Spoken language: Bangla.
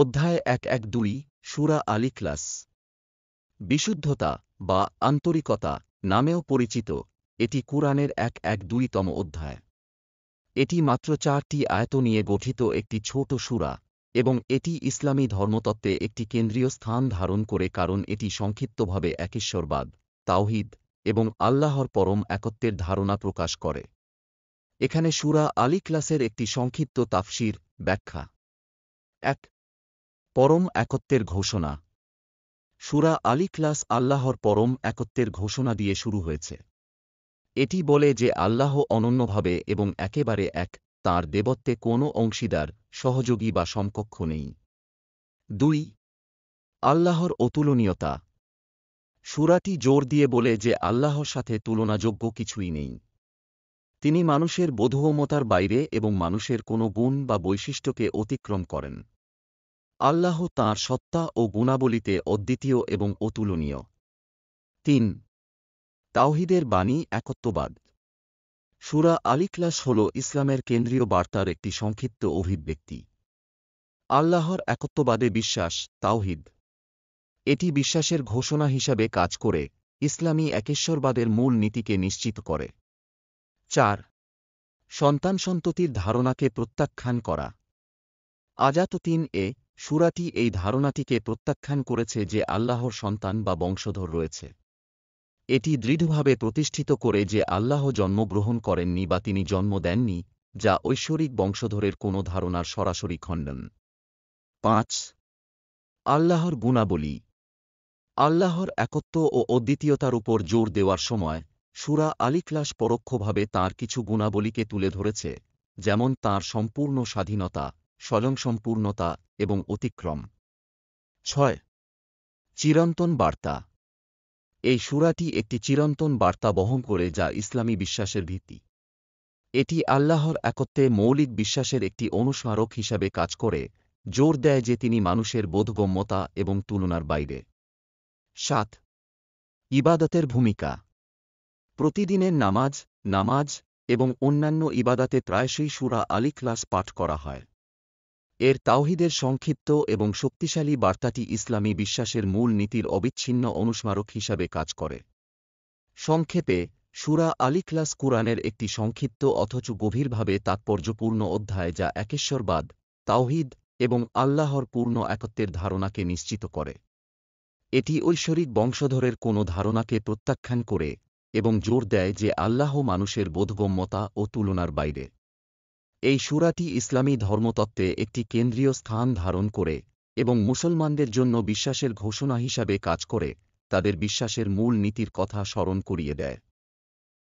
অধ্যায় এক এক দুই সুরা আলী ক্লাস বিশুদ্ধতা বা আন্তরিকতা নামেও পরিচিত এটি কুরআনের এক এক দুইতম অধ্যায় এটি মাত্র চারটি আয়ত নিয়ে গঠিত একটি ছোট সুরা এবং এটি ইসলামী ধর্মতত্ত্বে একটি কেন্দ্রীয় স্থান ধারণ করে কারণ এটি সংক্ষিপ্তভাবে একেশ্বরবাদ তাওহিদ এবং আল্লাহর পরম একত্বের ধারণা প্রকাশ করে এখানে সুরা আলী ক্লাসের একটি সংক্ষিপ্ত তাফসির ব্যাখ্যা এক পরম একত্বের ঘোষণা সুরা আলী ক্লাস আল্লাহর পরম একত্বের ঘোষণা দিয়ে শুরু হয়েছে এটি বলে যে আল্লাহ অনন্যভাবে এবং একেবারে এক তার দেবত্বে কোনো অংশীদার সহযোগী বা সমকক্ষ নেই দুই আল্লাহর অতুলনীয়তা সুরাটি জোর দিয়ে বলে যে আল্লাহর সাথে তুলনাযোগ্য কিছুই নেই তিনি মানুষের বোধগম্যতার বাইরে এবং মানুষের কোনো গুণ বা বৈশিষ্ট্যকে অতিক্রম করেন আল্লাহ তাঁর সত্তা ও গুণাবলিতে অদ্বিতীয় এবং অতুলনীয় তিন তাওহিদের বাণী একত্ববাদ সুরা আলিক্লাস হল ইসলামের কেন্দ্রীয় বার্তার একটি সংক্ষিপ্ত অভিব্যক্তি আল্লাহর একত্ববাদে বিশ্বাস তাওহিদ এটি বিশ্বাসের ঘোষণা হিসাবে কাজ করে ইসলামী একেশ্বরবাদের মূল নীতিকে নিশ্চিত করে চার সন্তান সন্ততির ধারণাকে প্রত্যাখ্যান করা আজাত তিন এ সুরাটি এই ধারণাটিকে প্রত্যাখ্যান করেছে যে আল্লাহর সন্তান বা বংশধর রয়েছে এটি দৃঢ়ভাবে প্রতিষ্ঠিত করে যে আল্লাহ জন্মগ্রহণ করেননি বা তিনি জন্ম দেননি যা ঐশ্বরিক বংশধরের কোনো ধারণার সরাসরি খণ্ডন পাঁচ আল্লাহর গুণাবলী আল্লাহর একত্ব ও অদ্বিতীয়তার উপর জোর দেওয়ার সময় সুরা আলিক্লাস পরোক্ষভাবে তার কিছু গুণাবলীকে তুলে ধরেছে যেমন তার সম্পূর্ণ স্বাধীনতা স্বয়ংসম্পূর্ণতা এবং অতিক্রম ছয় চিরন্তন বার্তা এই সুরাটি একটি চিরন্তন বার্তা বহন করে যা ইসলামী বিশ্বাসের ভিত্তি এটি আল্লাহর একত্রে মৌলিক বিশ্বাসের একটি অনুস্মারক হিসাবে কাজ করে জোর দেয় যে তিনি মানুষের বোধগম্যতা এবং তুলনার বাইরে সাত ইবাদতের ভূমিকা প্রতিদিনের নামাজ নামাজ এবং অন্যান্য ইবাদাতে প্রায়শই সুরা আলিখলাস পাঠ করা হয় এর তাওহিদের সংক্ষিপ্ত এবং শক্তিশালী বার্তাটি ইসলামী বিশ্বাসের মূল নীতির অবিচ্ছিন্ন অনুস্মারক হিসাবে কাজ করে সংক্ষেপে সুরা আলিক্লাস কুরআনের একটি সংক্ষিপ্ত অথচ গভীরভাবে তাৎপর্যপূর্ণ অধ্যায় যা একেশ্বরবাদ তাওহিদ এবং আল্লাহর পূর্ণ একত্বের ধারণাকে নিশ্চিত করে এটি ঐশ্বরিক বংশধরের কোনো ধারণাকে প্রত্যাখ্যান করে এবং জোর দেয় যে আল্লাহ মানুষের বোধগম্যতা ও তুলনার বাইরে এই সুরাটি ইসলামী ধর্মতত্ত্বে একটি কেন্দ্রীয় স্থান ধারণ করে এবং মুসলমানদের জন্য বিশ্বাসের ঘোষণা হিসাবে কাজ করে তাদের বিশ্বাসের মূল নীতির কথা স্মরণ করিয়ে দেয়